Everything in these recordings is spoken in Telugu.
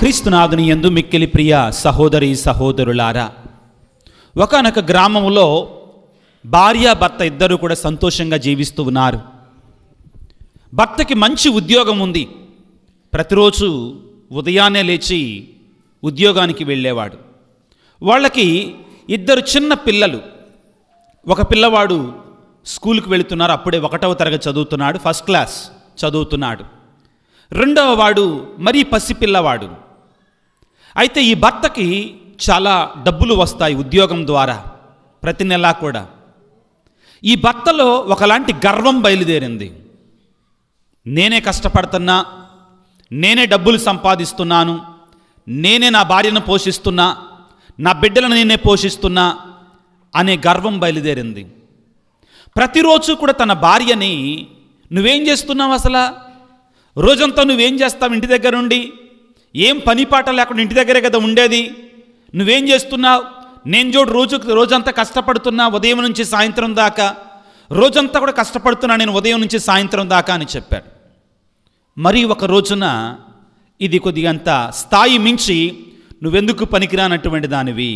క్రీస్తునాథుని ఎందు మిక్కిలి ప్రియ సహోదరి సహోదరులారా ఒకనొక గ్రామంలో భార్య భర్త ఇద్దరు కూడా సంతోషంగా జీవిస్తూ ఉన్నారు భర్తకి మంచి ఉద్యోగం ఉంది ప్రతిరోజు ఉదయాన్నే లేచి ఉద్యోగానికి వెళ్ళేవాడు వాళ్ళకి ఇద్దరు చిన్న పిల్లలు ఒక పిల్లవాడు స్కూల్కి వెళుతున్నారు అప్పుడే ఒకటవ తరగతి చదువుతున్నాడు ఫస్ట్ క్లాస్ చదువుతున్నాడు రెండవ వాడు మరీ పసిపిల్లవాడు అయితే ఈ భర్తకి చాలా డబ్బులు వస్తాయి ఉద్యోగం ద్వారా ప్రతి నెలా కూడా ఈ భర్తలో ఒకలాంటి గర్వం బయలుదేరింది నేనే కష్టపడుతున్నా నేనే డబ్బులు సంపాదిస్తున్నాను నేనే నా భార్యను పోషిస్తున్నా నా బిడ్డలను నేనే పోషిస్తున్నా అనే గర్వం బయలుదేరింది ప్రతిరోజు కూడా తన భార్యని నువ్వేం చేస్తున్నావు అసలు రోజంతా నువ్వేం చేస్తావు ఇంటి దగ్గరుండి ఏం పని పాట లేకుండా ఇంటి దగ్గరే కదా ఉండేది నువ్వేం చేస్తున్నావు నేను చూడు రోజు రోజంతా కష్టపడుతున్నా ఉదయం నుంచి సాయంత్రం దాకా రోజంతా కూడా కష్టపడుతున్నా నేను ఉదయం నుంచి సాయంత్రం దాకా అని చెప్పాడు మరి ఒక రోజున ఇది కొద్దిగా అంత స్థాయి మించి నువ్వెందుకు పనికిరానటువంటి దానివి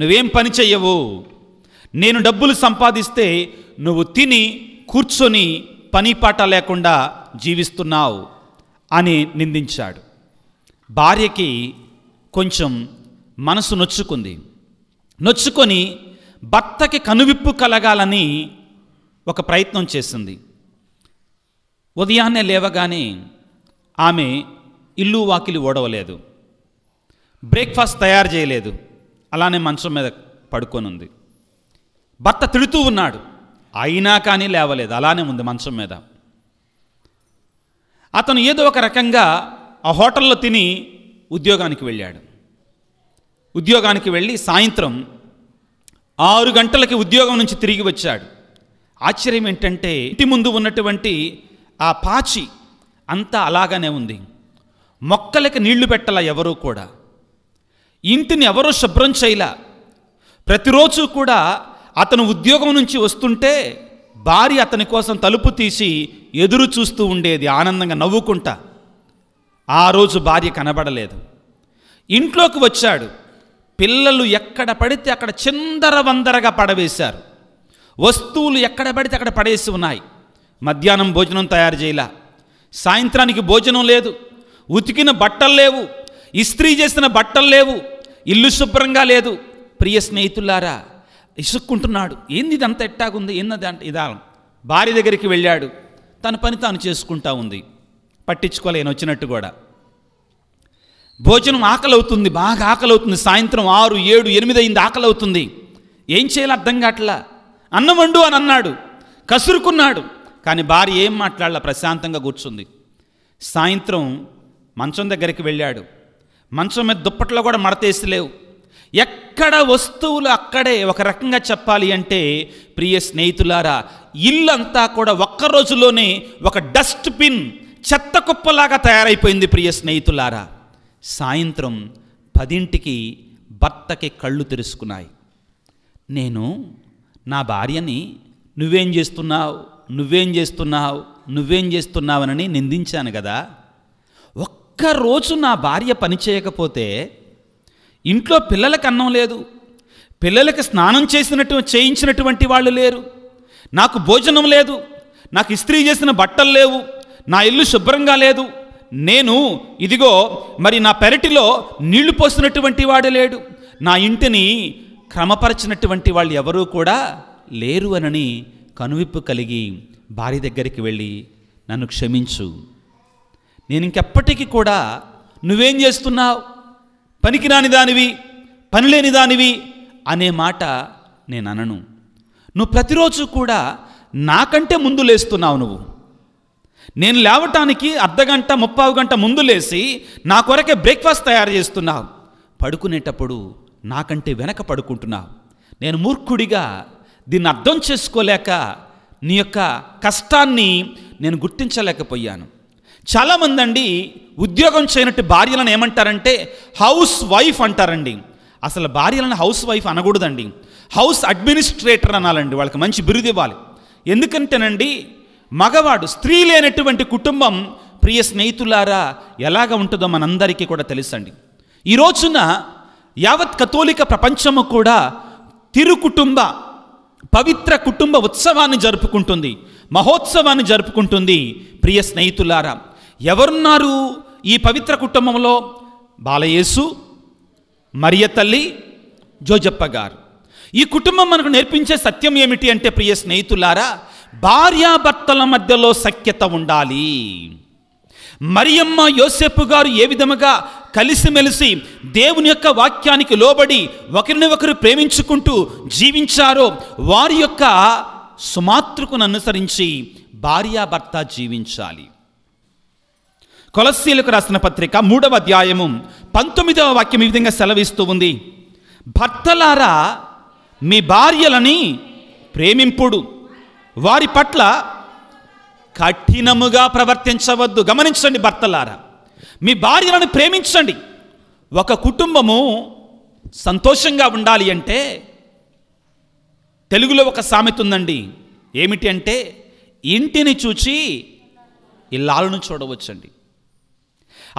నువ్వేం పని చెయ్యవు నేను డబ్బులు సంపాదిస్తే నువ్వు తిని కూర్చొని పని పాట లేకుండా జీవిస్తున్నావు అని నిందించాడు భార్యకి కొంచెం మనసు నొచ్చుకుంది నొచ్చుకొని భర్తకి కనువిప్పు కలగాలని ఒక ప్రయత్నం చేసింది ఉదయాన్నే లేవగానే ఆమె ఇల్లు వాకిలి ఓడవలేదు బ్రేక్ఫాస్ట్ తయారు చేయలేదు అలానే మంచం మీద పడుకొని ఉంది భర్త తిడుతూ ఉన్నాడు అయినా కానీ లేవలేదు అలానే ఉంది మంచం మీద అతను ఏదో ఒక రకంగా ఆ హోటల్లో తిని ఉద్యోగానికి వెళ్ళాడు ఉద్యోగానికి వెళ్ళి సాయంత్రం ఆరు గంటలకి ఉద్యోగం నుంచి తిరిగి వచ్చాడు ఆశ్చర్యం ఏంటంటే ఇంటి ముందు ఉన్నటువంటి ఆ పాచి అంతా అలాగనే ఉంది మొక్కలకి నీళ్లు పెట్టాల ఎవరూ కూడా ఇంటిని ఎవరో శుభ్రం చేయలా ప్రతిరోజు కూడా అతను ఉద్యోగం నుంచి వస్తుంటే భార్య అతని కోసం తలుపు తీసి ఎదురు చూస్తూ ఉండేది ఆనందంగా నవ్వుకుంటా ఆ రోజు భార్య కనబడలేదు ఇంట్లోకి వచ్చాడు పిల్లలు ఎక్కడ పడితే అక్కడ వందరగా పడవేశారు వస్తువులు ఎక్కడ పడితే అక్కడ పడేసి ఉన్నాయి మధ్యాహ్నం భోజనం తయారు చేయలా సాయంత్రానికి భోజనం లేదు ఉతికిన బట్టలు లేవు ఇస్త్రీ చేసిన బట్టలు లేవు ఇల్లు శుభ్రంగా లేదు ప్రియ స్నేహితులారా ఇసుక్కుంటున్నాడు ఏంది అంత ఎట్టాగుంది ఏంది అంటే ఇదాలం భార్య దగ్గరికి వెళ్ళాడు తన పని తాను చేసుకుంటా ఉంది పట్టించుకోలేను వచ్చినట్టు కూడా భోజనం ఆకలవుతుంది బాగా ఆకలవుతుంది సాయంత్రం ఆరు ఏడు ఎనిమిది అయింది ఆకలవుతుంది ఏం చేయాలి అర్థం కావట్లా అన్నం వండు అని అన్నాడు కసురుకున్నాడు కానీ భార్య ఏం మాట్లాడాల ప్రశాంతంగా కూర్చుంది సాయంత్రం మంచం దగ్గరికి వెళ్ళాడు మంచం మీద దుప్పట్లో కూడా మడతేసి లేవు ఎక్కడ వస్తువులు అక్కడే ఒక రకంగా చెప్పాలి అంటే ప్రియ స్నేహితులారా ఇల్లంతా కూడా ఒక్క రోజులోనే ఒక డస్ట్ చెత్త కుప్పలాగా తయారైపోయింది ప్రియ స్నేహితులారా సాయంత్రం పదింటికి భర్తకి కళ్ళు తెరుచుకున్నాయి నేను నా భార్యని నువ్వేం చేస్తున్నావు నువ్వేం చేస్తున్నావు నువ్వేం చేస్తున్నావనని నిందించాను కదా ఒక్కరోజు నా భార్య పని చేయకపోతే ఇంట్లో పిల్లలకు అన్నం లేదు పిల్లలకి స్నానం చేసినట్టు చేయించినటువంటి వాళ్ళు లేరు నాకు భోజనం లేదు నాకు ఇస్త్రీ చేసిన బట్టలు లేవు నా ఇల్లు శుభ్రంగా లేదు నేను ఇదిగో మరి నా పెరటిలో నీళ్లు పోసినటువంటి వాడు లేడు నా ఇంటిని క్రమపరచినటువంటి వాళ్ళు ఎవరూ కూడా లేరు అనని కనువిప్పు కలిగి భార్య దగ్గరికి వెళ్ళి నన్ను క్షమించు నేను ఇంకెప్పటికీ కూడా నువ్వేం చేస్తున్నావు పనికిరాని దానివి పనిలేని దానివి అనే మాట నేను అనను నువ్వు ప్రతిరోజు కూడా నాకంటే ముందు లేస్తున్నావు నువ్వు నేను లేవటానికి అర్ధగంట ముప్పావు గంట ముందు లేచి నా కొరకే బ్రేక్ఫాస్ట్ తయారు చేస్తున్నావు పడుకునేటప్పుడు నాకంటే వెనక పడుకుంటున్నావు నేను మూర్ఖుడిగా దీన్ని అర్థం చేసుకోలేక నీ యొక్క కష్టాన్ని నేను గుర్తించలేకపోయాను చాలామంది అండి ఉద్యోగం చేయనట్టు భార్యలను ఏమంటారంటే హౌస్ వైఫ్ అంటారండి అసలు భార్యలను హౌస్ వైఫ్ అనకూడదండి హౌస్ అడ్మినిస్ట్రేటర్ అనాలండి వాళ్ళకి మంచి బిరుదు ఇవ్వాలి ఎందుకంటేనండి మగవాడు స్త్రీ లేనటువంటి కుటుంబం ప్రియ స్నేహితులారా ఎలాగ ఉంటుందో మనందరికీ కూడా తెలుసండి ఈ రోజున యావత్ కథోలిక ప్రపంచము కూడా తిరుకుటుంబ పవిత్ర కుటుంబ ఉత్సవాన్ని జరుపుకుంటుంది మహోత్సవాన్ని జరుపుకుంటుంది ప్రియ స్నేహితులారా ఎవరున్నారు ఈ పవిత్ర కుటుంబంలో బాలయేసు మరియ తల్లి జోజప్ప గారు ఈ కుటుంబం మనకు నేర్పించే సత్యం ఏమిటి అంటే ప్రియ స్నేహితులారా భార్యాభర్తల మధ్యలో సఖ్యత ఉండాలి మరియమ్మ యోసేపు గారు ఏ విధముగా కలిసిమెలిసి దేవుని యొక్క వాక్యానికి లోబడి ఒకరిని ఒకరు ప్రేమించుకుంటూ జీవించారో వారి యొక్క సుమాతృకును అనుసరించి భార్యాభర్త జీవించాలి కొలస్సీలకు రాసిన పత్రిక మూడవ అధ్యాయము పంతొమ్మిదవ వాక్యం ఈ విధంగా సెలవిస్తూ ఉంది భర్తలారా మీ భార్యలని ప్రేమింపుడు వారి పట్ల కఠినముగా ప్రవర్తించవద్దు గమనించండి భర్తలారా మీ భార్యలను ప్రేమించండి ఒక కుటుంబము సంతోషంగా ఉండాలి అంటే తెలుగులో ఒక సామెత ఉందండి ఏమిటి అంటే ఇంటిని చూచి ఇల్లాలను చూడవచ్చండి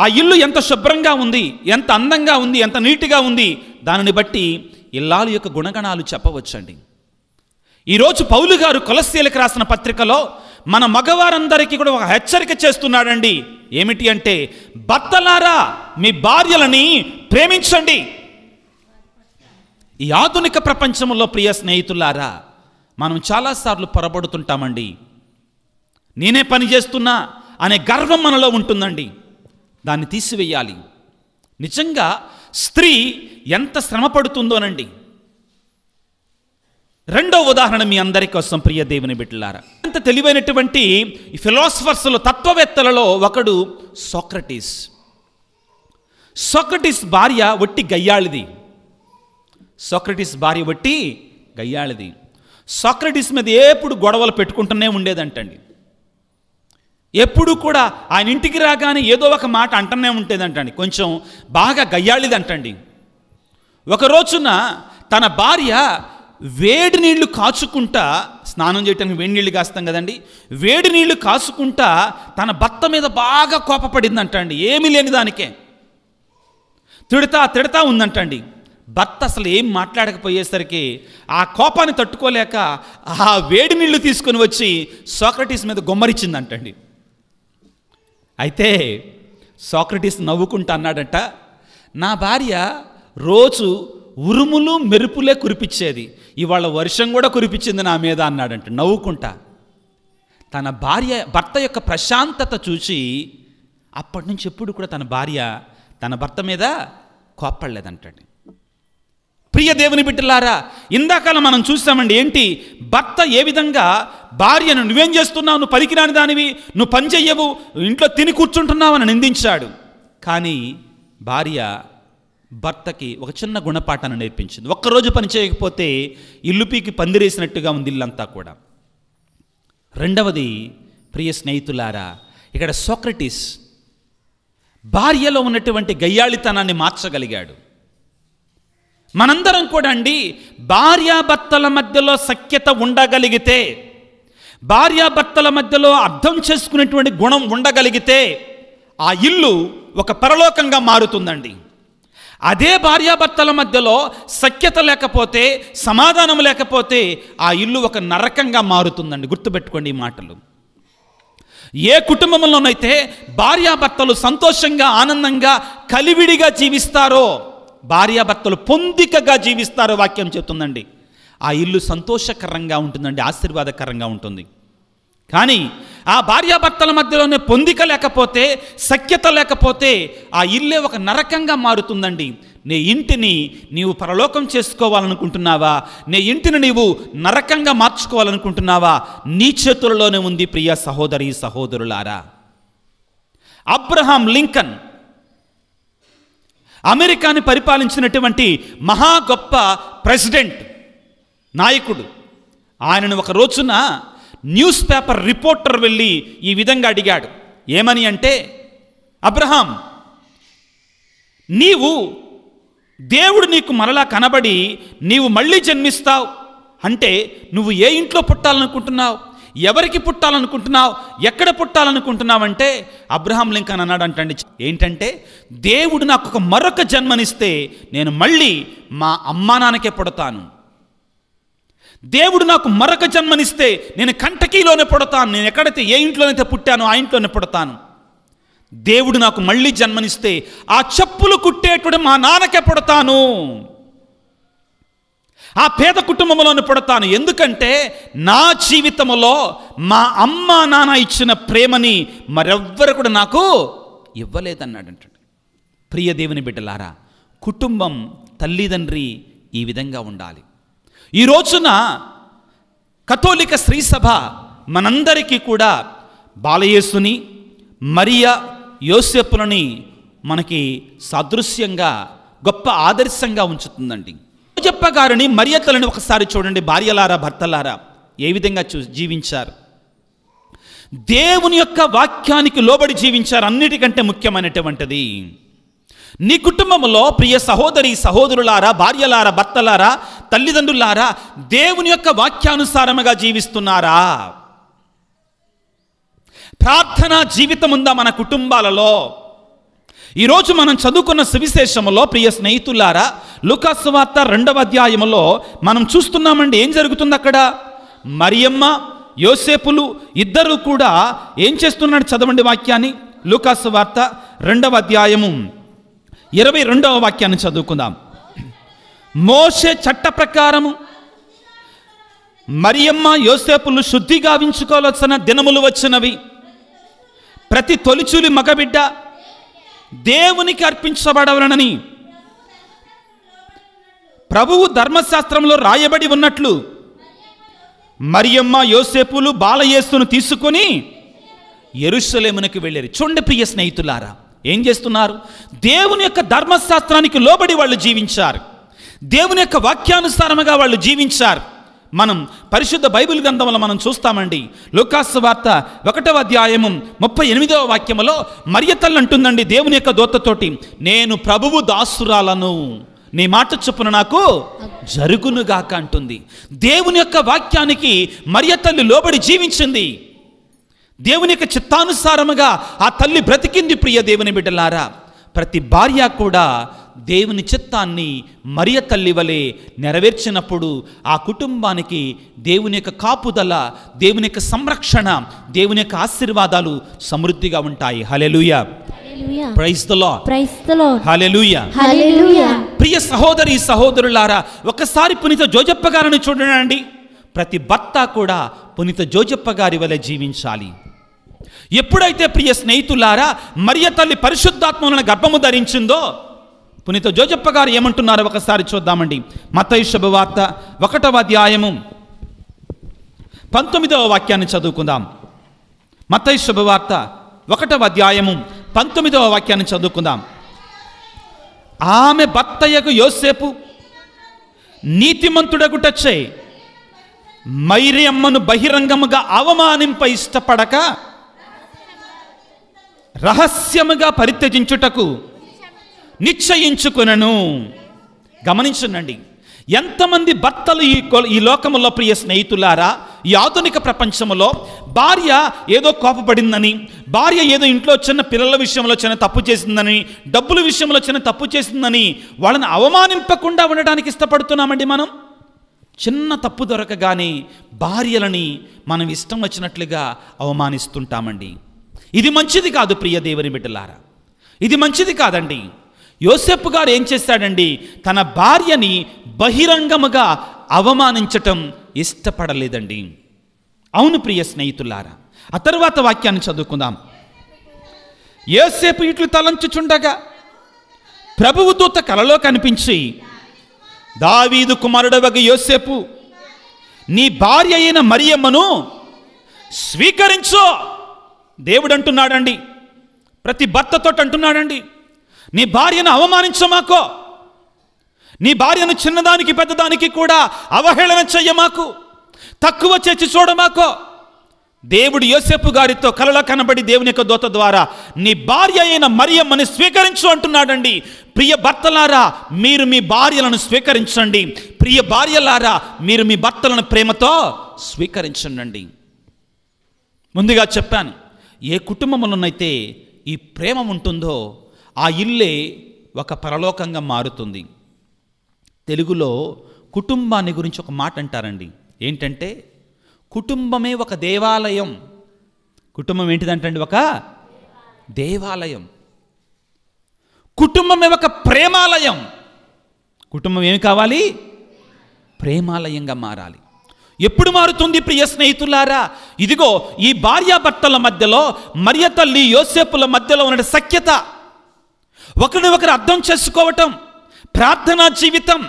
ఆ ఇల్లు ఎంత శుభ్రంగా ఉంది ఎంత అందంగా ఉంది ఎంత నీట్గా ఉంది దానిని బట్టి ఇల్లాలు యొక్క గుణగణాలు చెప్పవచ్చండి ఈరోజు పౌలు గారు కొలస్యలకు రాసిన పత్రికలో మన మగవారందరికీ కూడా ఒక హెచ్చరిక చేస్తున్నాడండి ఏమిటి అంటే భర్తలారా మీ భార్యలని ప్రేమించండి ఈ ఆధునిక ప్రపంచంలో ప్రియ స్నేహితులారా మనం చాలాసార్లు పొరబడుతుంటామండి నేనే పని చేస్తున్నా అనే గర్వం మనలో ఉంటుందండి దాన్ని తీసివేయాలి నిజంగా స్త్రీ ఎంత శ్రమ పడుతుందోనండి రెండో ఉదాహరణ మీ అందరి కోసం ప్రియ దేవుని బిడ్డలారా అంత తెలివైనటువంటి ఫిలాసఫర్స్లో తత్వవేత్తలలో ఒకడు సోక్రటీస్ సోక్రటీస్ భార్య ఒట్టి గయ్యాళిది సోక్రటీస్ భార్య ఒట్టి గయ్యాళిది సోక్రటీస్ మీద ఎప్పుడు గొడవలు పెట్టుకుంటూనే ఉండేదంటండి ఎప్పుడు కూడా ఆయన ఇంటికి రాగానే ఏదో ఒక మాట అంటనే ఉంటేదంటండి కొంచెం బాగా గయ్యాళిది అంటండి ఒక తన భార్య వేడి నీళ్లు కాచుకుంటా స్నానం చేయటానికి వేడి నీళ్లు కాస్తాం కదండి వేడి నీళ్లు కాచుకుంటా తన భర్త మీద బాగా కోపపడిందంట అండి ఏమీ లేని దానికే తిడతా తిడతా ఉందంటండి భర్త అసలు ఏం మాట్లాడకపోయేసరికి ఆ కోపాన్ని తట్టుకోలేక ఆ వేడి నీళ్లు తీసుకొని వచ్చి సోక్రటీస్ మీద గుమ్మరిచ్చిందంటండి అయితే సోక్రటీస్ నవ్వుకుంటా అన్నాడంట నా భార్య రోజు ఉరుములు మెరుపులే కురిపించేది ఇవాళ వర్షం కూడా కురిపించింది నా మీద అన్నాడంట నవ్వుకుంటా తన భార్య భర్త యొక్క ప్రశాంతత చూసి అప్పటి నుంచి ఎప్పుడు కూడా తన భార్య తన భర్త మీద కోప్పడలేదంటండి ప్రియ దేవుని బిడ్డలారా ఇందాకాలం మనం చూసామండి ఏంటి భర్త ఏ విధంగా భార్యను నువ్వేం చేస్తున్నావు నువ్వు పనికిరాని దానివి నువ్వు పని చెయ్యవు ఇంట్లో తిని కూర్చుంటున్నావు అని నిందించాడు కానీ భార్య భర్తకి ఒక చిన్న గుణపాఠాన్ని నేర్పించింది ఒక్కరోజు పని చేయకపోతే ఇల్లుపీకి పందిరేసినట్టుగా ఉంది ఇల్లంతా కూడా రెండవది ప్రియ స్నేహితులారా ఇక్కడ సోక్రటీస్ భార్యలో ఉన్నటువంటి గయ్యాళితనాన్ని మార్చగలిగాడు మనందరం కూడా అండి భార్యాభర్తల మధ్యలో సఖ్యత ఉండగలిగితే భార్యాభర్తల మధ్యలో అర్థం చేసుకునేటువంటి గుణం ఉండగలిగితే ఆ ఇల్లు ఒక పరలోకంగా మారుతుందండి అదే భార్యాభర్తల మధ్యలో సఖ్యత లేకపోతే సమాధానం లేకపోతే ఆ ఇల్లు ఒక నరకంగా మారుతుందండి గుర్తుపెట్టుకోండి ఈ మాటలు ఏ కుటుంబంలోనైతే భార్యాభర్తలు సంతోషంగా ఆనందంగా కలివిడిగా జీవిస్తారో భార్యాభర్తలు పొందికగా జీవిస్తారో వాక్యం చెబుతుందండి ఆ ఇల్లు సంతోషకరంగా ఉంటుందండి ఆశీర్వాదకరంగా ఉంటుంది కానీ ఆ భార్యాభర్తల మధ్యలోనే పొందిక లేకపోతే సఖ్యత లేకపోతే ఆ ఇల్లే ఒక నరకంగా మారుతుందండి నీ ఇంటిని నీవు పరలోకం చేసుకోవాలనుకుంటున్నావా నీ ఇంటిని నీవు నరకంగా మార్చుకోవాలనుకుంటున్నావా నీ చేతులలోనే ఉంది ప్రియ సహోదరి సహోదరులారా అబ్రహాం లింకన్ అమెరికాని పరిపాలించినటువంటి మహా గొప్ప ప్రెసిడెంట్ నాయకుడు ఆయనను ఒక రోజున న్యూస్ పేపర్ రిపోర్టర్ వెళ్ళి ఈ విధంగా అడిగాడు ఏమని అంటే అబ్రహాం నీవు దేవుడు నీకు మరలా కనబడి నీవు మళ్ళీ జన్మిస్తావు అంటే నువ్వు ఏ ఇంట్లో పుట్టాలనుకుంటున్నావు ఎవరికి పుట్టాలనుకుంటున్నావు ఎక్కడ పుట్టాలనుకుంటున్నావు అంటే అబ్రహాం లింకన్ అన్నాడు అంటండి ఏంటంటే దేవుడు నాకు ఒక మరొక జన్మనిస్తే నేను మళ్ళీ మా అమ్మానాన్నకే పుడతాను దేవుడు నాకు మరొక జన్మనిస్తే నేను కంటకీలోనే పుడతాను నేను ఎక్కడైతే ఏ ఇంట్లోనైతే పుట్టానో ఆ ఇంట్లోనే పుడతాను దేవుడు నాకు మళ్ళీ జన్మనిస్తే ఆ చెప్పులు కుట్టేటువంటి మా నాన్నకే పుడతాను ఆ పేద కుటుంబంలోనే పుడతాను ఎందుకంటే నా జీవితంలో మా అమ్మ నాన్న ఇచ్చిన ప్రేమని మరెవ్వరు కూడా నాకు ఇవ్వలేదన్నాడు అంటాడు ప్రియ దేవుని బిడ్డలారా కుటుంబం తల్లిదండ్రి ఈ విధంగా ఉండాలి ఈ రోజున కథోలిక స్త్రీ సభ మనందరికీ కూడా బాలయేసుని మరియా యోసెప్పులని మనకి సాదృశ్యంగా గొప్ప ఆదర్శంగా ఉంచుతుందండి చెప్పగారిని గారిని ఒకసారి చూడండి భార్యలారా భర్తలారా ఏ విధంగా చూ జీవించారు దేవుని యొక్క వాక్యానికి లోబడి జీవించారు అన్నిటికంటే ముఖ్యమైనటువంటిది నీ కుటుంబంలో ప్రియ సహోదరి సహోదరులారా భార్యలారా భర్తలారా తల్లిదండ్రులారా దేవుని యొక్క వాక్యానుసారముగా జీవిస్తున్నారా ప్రార్థనా జీవితం ఉందా మన కుటుంబాలలో ఈరోజు మనం చదువుకున్న సువిశేషములో ప్రియ స్నేహితులారా లుకాసువార్త రెండవ అధ్యాయములో మనం చూస్తున్నామండి ఏం జరుగుతుంది అక్కడ మరియమ్మ యోసేపులు ఇద్దరు కూడా ఏం చేస్తున్నాడు చదవండి వాక్యాన్ని లుకాసువార్త రెండవ అధ్యాయము ఇరవై రెండవ వాక్యాన్ని చదువుకుందాం మోసే చట్ట ప్రకారము మరియమ్మ యోసేపులు శుద్ధి గావించుకోవాల్సిన దినములు వచ్చినవి ప్రతి తొలిచూలి మగబిడ్డ దేవునికి అర్పించబడవలనని ప్రభువు ధర్మశాస్త్రంలో రాయబడి ఉన్నట్లు మరియమ్మ యోసేపులు బాలయేసును తీసుకొని ఎరుసలేమునికి వెళ్ళారు చూడండి ప్రియ స్నేహితులారా ఏం చేస్తున్నారు దేవుని యొక్క ధర్మశాస్త్రానికి లోబడి వాళ్ళు జీవించారు దేవుని యొక్క వాక్యానుసారముగా వాళ్ళు జీవించారు మనం పరిశుద్ధ బైబిల్ గ్రంథంలో మనం చూస్తామండి లోకాసు వార్త ఒకటవ అధ్యాయము ముప్పై ఎనిమిదవ వాక్యములో మరియతల్ అంటుందండి దేవుని యొక్క దోతతోటి నేను ప్రభువు దాసురాలను నీ మాట చొప్పున నాకు జరుగునుగాక అంటుంది దేవుని యొక్క వాక్యానికి మర్యతల్లి లోబడి జీవించింది దేవుని యొక్క చిత్తానుసారముగా ఆ తల్లి బ్రతికింది ప్రియ దేవుని బిడ్డలారా ప్రతి భార్య కూడా దేవుని చిత్తాన్ని మరియ తల్లి వలె నెరవేర్చినప్పుడు ఆ కుటుంబానికి దేవుని యొక్క కాపుదల దేవుని యొక్క సంరక్షణ దేవుని యొక్క ఆశీర్వాదాలు సమృద్ధిగా ఉంటాయి హలెలుయ ప్రియ సహోదరి సహోదరులారా ఒకసారి పునీత జోజప్ప గారిని చూడండి ప్రతి భర్త కూడా పునీత జోజప్ప గారి వలె జీవించాలి ఎప్పుడైతే ప్రియ స్నేహితులారా మరియ తల్లి పరిశుద్ధాత్మలను గర్భము ధరించిందో పునీత జోజప్ప గారు ఏమంటున్నారు ఒకసారి చూద్దామండి మతయుషభ వార్త ఒకటవ అధ్యాయము పంతొమ్మిదవ వాక్యాన్ని చదువుకుందాం మతయి శుభవార్త ఒకటవ అధ్యాయము పంతొమ్మిదవ వాక్యాన్ని చదువుకుందాం ఆమె భర్తయ్యకు యోసేపు నీతిమంతుడగుటచ్చే అమ్మను బహిరంగముగా అవమానింప ఇష్టపడక రహస్యముగా పరిత్యజించుటకు నిశ్చయించుకునను గమనించండి ఎంతమంది భర్తలు ఈ ఈ లోకములో ప్రియ స్నేహితులారా ఈ ఆధునిక ప్రపంచంలో భార్య ఏదో కోపపడిందని భార్య ఏదో ఇంట్లో చిన్న పిల్లల విషయంలో చిన్న తప్పు చేసిందని డబ్బుల విషయంలో చిన్న తప్పు చేసిందని వాళ్ళని అవమానింపకుండా ఉండడానికి ఇష్టపడుతున్నామండి మనం చిన్న తప్పు దొరకగానే భార్యలని మనం ఇష్టం వచ్చినట్లుగా అవమానిస్తుంటామండి ఇది మంచిది కాదు ప్రియ దేవుని బిడ్డలారా ఇది మంచిది కాదండి యోసెప్పు గారు ఏం చేస్తాడండి తన భార్యని బహిరంగముగా అవమానించటం ఇష్టపడలేదండి అవును ప్రియ స్నేహితులారా ఆ తర్వాత వాక్యాన్ని చదువుకుందాం ఏసేపు ఇట్లు తలంచుచుండగా ప్రభువు కలలో కనిపించి దావీదు కుమారుడవగ యోసేపు నీ భార్య అయిన మరియమ్మను స్వీకరించో దేవుడు అంటున్నాడండి ప్రతి భర్తతో అంటున్నాడండి నీ భార్యను అవమానించమాకో నీ భార్యను చిన్నదానికి పెద్దదానికి కూడా అవహేళన చెయ్యమాకు తక్కువ చేసి చూడమాకో దేవుడు యోసేపు గారితో కలలా కనబడి దేవుని యొక్క దోత ద్వారా నీ భార్య అయిన మరియమ్మని స్వీకరించు అంటున్నాడండి ప్రియ భర్తలారా మీరు మీ భార్యలను స్వీకరించండి ప్రియ భార్యలారా మీరు మీ భర్తలను ప్రేమతో స్వీకరించండి ముందుగా చెప్పాను ఏ కుటుంబంలోనైతే ఈ ప్రేమ ఉంటుందో ఆ ఇల్లే ఒక పరలోకంగా మారుతుంది తెలుగులో కుటుంబాన్ని గురించి ఒక మాట అంటారండి ఏంటంటే కుటుంబమే ఒక దేవాలయం కుటుంబం ఏంటిదంటండి ఒక దేవాలయం కుటుంబమే ఒక ప్రేమాలయం కుటుంబం ఏమి కావాలి ప్రేమాలయంగా మారాలి ఎప్పుడు మారుతుంది ప్రియ స్నేహితులారా ఇదిగో ఈ భార్యాభర్తల మధ్యలో మరియ తల్లి యోసేపుల మధ్యలో ఉన్న సఖ్యత ఒకరిని ఒకరు అర్థం చేసుకోవటం ప్రార్థనా జీవితం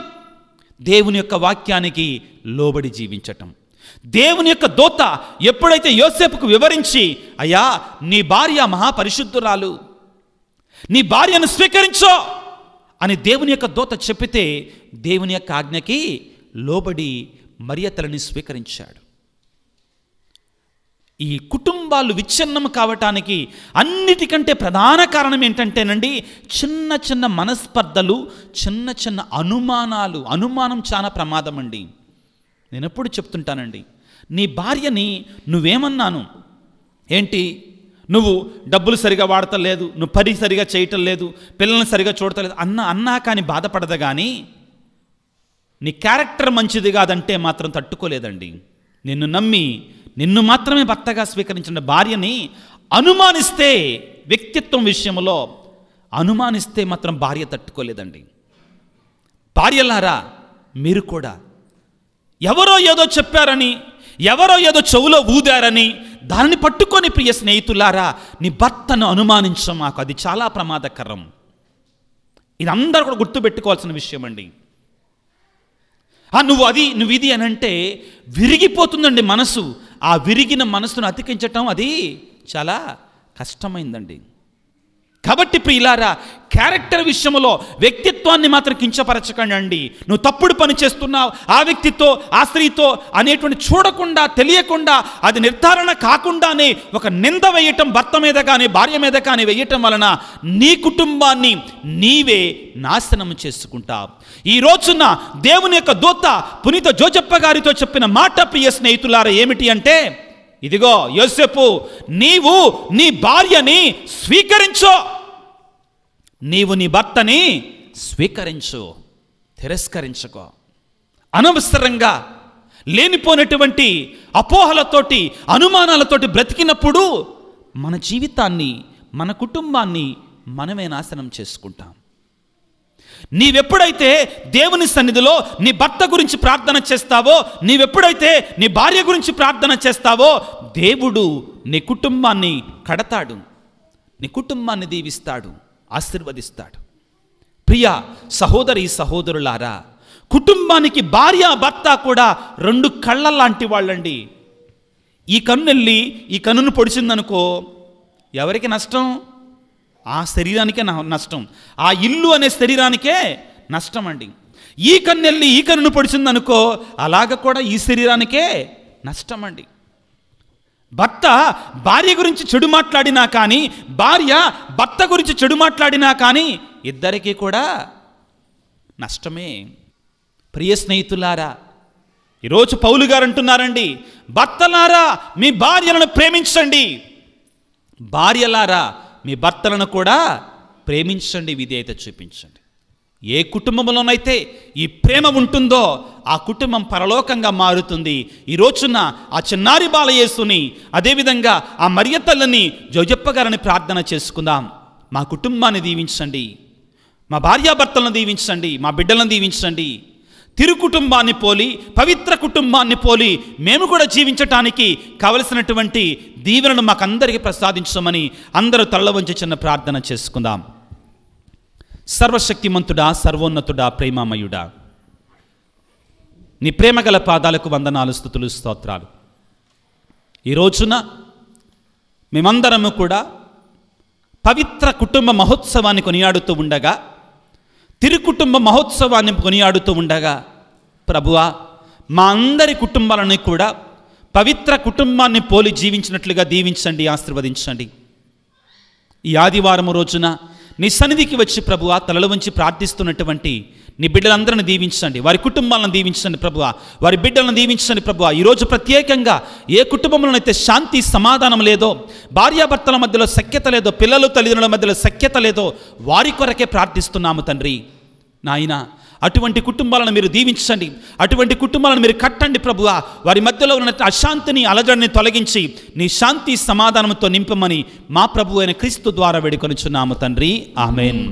దేవుని యొక్క వాక్యానికి లోబడి జీవించటం దేవుని యొక్క దోత ఎప్పుడైతే యోసేపుకు వివరించి అయ్యా నీ భార్య మహాపరిశుద్ధురాలు నీ భార్యను స్వీకరించో అని దేవుని యొక్క దోత చెప్పితే దేవుని యొక్క ఆజ్ఞకి లోబడి మర్యాదలని స్వీకరించాడు ఈ కుటుంబాలు విచ్ఛిన్నం కావటానికి అన్నిటికంటే ప్రధాన కారణం ఏంటంటేనండి చిన్న చిన్న మనస్పర్ధలు చిన్న చిన్న అనుమానాలు అనుమానం చాలా ప్రమాదం అండి నేను ఎప్పుడు చెప్తుంటానండి నీ భార్యని నువ్వేమన్నాను ఏంటి నువ్వు డబ్బులు సరిగా వాడతలేదు నువ్వు పని సరిగా చేయటం లేదు పిల్లల్ని సరిగా చూడటం లేదు అన్న అన్నా కానీ బాధపడదు కానీ నీ క్యారెక్టర్ మంచిది కాదంటే మాత్రం తట్టుకోలేదండి నిన్ను నమ్మి నిన్ను మాత్రమే భర్తగా స్వీకరించిన భార్యని అనుమానిస్తే వ్యక్తిత్వం విషయంలో అనుమానిస్తే మాత్రం భార్య తట్టుకోలేదండి భార్యలారా మీరు కూడా ఎవరో ఏదో చెప్పారని ఎవరో ఏదో చెవులో ఊదారని దానిని పట్టుకొని ప్రియ స్నేహితులారా నీ భర్తను అనుమానించం మాకు అది చాలా ప్రమాదకరం ఇది అందరూ కూడా గుర్తుపెట్టుకోవాల్సిన విషయం అండి నువ్వు అది నువ్వు ఇది అని అంటే విరిగిపోతుందండి మనసు ఆ విరిగిన మనసును అతికించటం అది చాలా కష్టమైందండి కాబట్టి ప్రియులారా క్యారెక్టర్ విషయంలో వ్యక్తిత్వాన్ని మాత్రం కించపరచకండి నువ్వు తప్పుడు పని చేస్తున్నావు ఆ వ్యక్తితో ఆ స్త్రీతో అనేటువంటి చూడకుండా తెలియకుండా అది నిర్ధారణ కాకుండానే ఒక నింద వేయటం భర్త మీద కానీ భార్య మీద కానీ వేయటం వలన నీ కుటుంబాన్ని నీవే నాశనం చేసుకుంటావు ఈ రోజున దేవుని యొక్క దూత పునీత జోజప్ప గారితో చెప్పిన మాట ప్రియ స్నేహితులారా ఏమిటి అంటే ఇదిగో యోసేపు నీవు నీ భార్యని స్వీకరించో నీవు నీ భర్తని స్వీకరించు తిరస్కరించుకో అనవసరంగా లేనిపోయినటువంటి అపోహలతోటి అనుమానాలతోటి బ్రతికినప్పుడు మన జీవితాన్ని మన కుటుంబాన్ని మనమే నాశనం చేసుకుంటాం నీవెప్పుడైతే దేవుని సన్నిధిలో నీ భర్త గురించి ప్రార్థన చేస్తావో నీవెప్పుడైతే నీ భార్య గురించి ప్రార్థన చేస్తావో దేవుడు నీ కుటుంబాన్ని కడతాడు నీ కుటుంబాన్ని దీవిస్తాడు ఆశీర్వదిస్తాడు ప్రియ సహోదరి సహోదరులారా కుటుంబానికి భార్య భర్త కూడా రెండు కళ్ళ లాంటి వాళ్ళండి ఈ కన్ను వెళ్ళి ఈ కన్నును పొడిచిందనుకో ఎవరికి నష్టం ఆ శరీరానికే నష్టం ఆ ఇల్లు అనే శరీరానికే నష్టం అండి ఈ కన్ను వెళ్ళి ఈ కన్నును పొడిచిందనుకో అలాగ కూడా ఈ శరీరానికే నష్టం అండి భర్త భార్య గురించి చెడు మాట్లాడినా కానీ భార్య భర్త గురించి చెడు మాట్లాడినా కానీ ఇద్దరికీ కూడా నష్టమే ప్రియ స్నేహితులారా ఈరోజు పౌలు గారు అంటున్నారండి భర్తలారా మీ భార్యలను ప్రేమించండి భార్యలారా మీ భర్తలను కూడా ప్రేమించండి విధేయత చూపించండి ఏ కుటుంబంలోనైతే ఈ ప్రేమ ఉంటుందో ఆ కుటుంబం పరలోకంగా మారుతుంది ఈ రోజున ఆ చిన్నారి బాలయేసుని అదేవిధంగా ఆ మరియతల్లని జోజప్ప గారిని ప్రార్థన చేసుకుందాం మా కుటుంబాన్ని దీవించండి మా భార్యాభర్తలను దీవించండి మా బిడ్డలను దీవించండి తిరు కుటుంబాన్ని పోలి పవిత్ర కుటుంబాన్ని పోలి మేము కూడా జీవించటానికి కావలసినటువంటి దీవెనను మాకందరికీ ప్రసాదించమని అందరూ తల్ల వంచి చిన్న ప్రార్థన చేసుకుందాం సర్వశక్తిమంతుడా సర్వోన్నతుడా ప్రేమామయుడా నీ ప్రేమగల పాదాలకు వందనాలు స్థుతులు స్తోత్రాలు ఈ రోజున మేమందరము కూడా పవిత్ర కుటుంబ మహోత్సవాన్ని కొనియాడుతూ ఉండగా తిరుకుటుంబ మహోత్సవాన్ని కొనియాడుతూ ఉండగా ప్రభువా మా అందరి కుటుంబాలని కూడా పవిత్ర కుటుంబాన్ని పోలి జీవించినట్లుగా దీవించండి ఆశీర్వదించండి ఈ ఆదివారం రోజున నీ సన్నిధికి వచ్చి ప్రభువ తలలు వంచి ప్రార్థిస్తున్నటువంటి నీ బిడ్డలందరిని దీవించండి వారి కుటుంబాలను దీవించండి ప్రభువ వారి బిడ్డలను దీవించండి ప్రభువ ఈరోజు ప్రత్యేకంగా ఏ కుటుంబంలోనైతే శాంతి సమాధానం లేదో భార్యాభర్తల మధ్యలో సఖ్యత లేదో పిల్లలు తల్లిదండ్రుల మధ్యలో సఖ్యత లేదో వారి కొరకే ప్రార్థిస్తున్నాము తండ్రి నాయనా అటువంటి కుటుంబాలను మీరు దీవించండి అటువంటి కుటుంబాలను మీరు కట్టండి ప్రభువ వారి మధ్యలో ఉన్న అశాంతిని అలజడిని తొలగించి నీ శాంతి సమాధానంతో నింపమని మా ప్రభు అయిన క్రీస్తు ద్వారా వేడుకొనిచున్నాము తండ్రి ఆమెన్